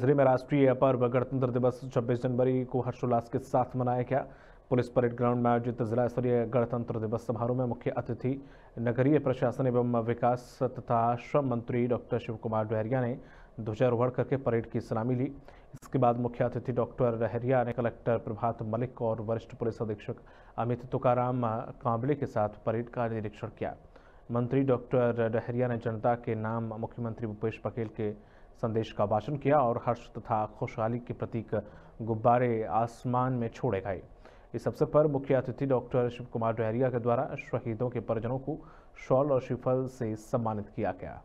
जिले में राष्ट्रीय अपर्व गणतंत्र दिवस 26 जनवरी को हर्षोल्लास के साथ मनाया गया पुलिस परेड ग्राउंड में आयोजित जिला स्तरीय गणतंत्र दिवस समारोह में मुख्य अतिथि नगरीय प्रशासन एवं विकास तथा श्रम मंत्री डॉक्टर शिव कुमार डहरिया ने ध्वजारोहण करके परेड की सलामी ली इसके बाद मुख्य अतिथि डॉक्टर डहरिया ने कलेक्टर प्रभात मलिक और वरिष्ठ पुलिस अधीक्षक अमित तुकाराम कांबले के साथ परेड का निरीक्षण किया मंत्री डॉक्टर डहरिया ने जनता के नाम मुख्यमंत्री भूपेश बघेल के संदेश का वाचन किया और हर्ष तथा खुशहाली के प्रतीक गुब्बारे आसमान में छोड़े गए इस अवसर पर मुख्य अतिथि डॉक्टर शिव कुमार डहरिया के द्वारा शहीदों के परिजनों को शॉल और शिफल से सम्मानित किया गया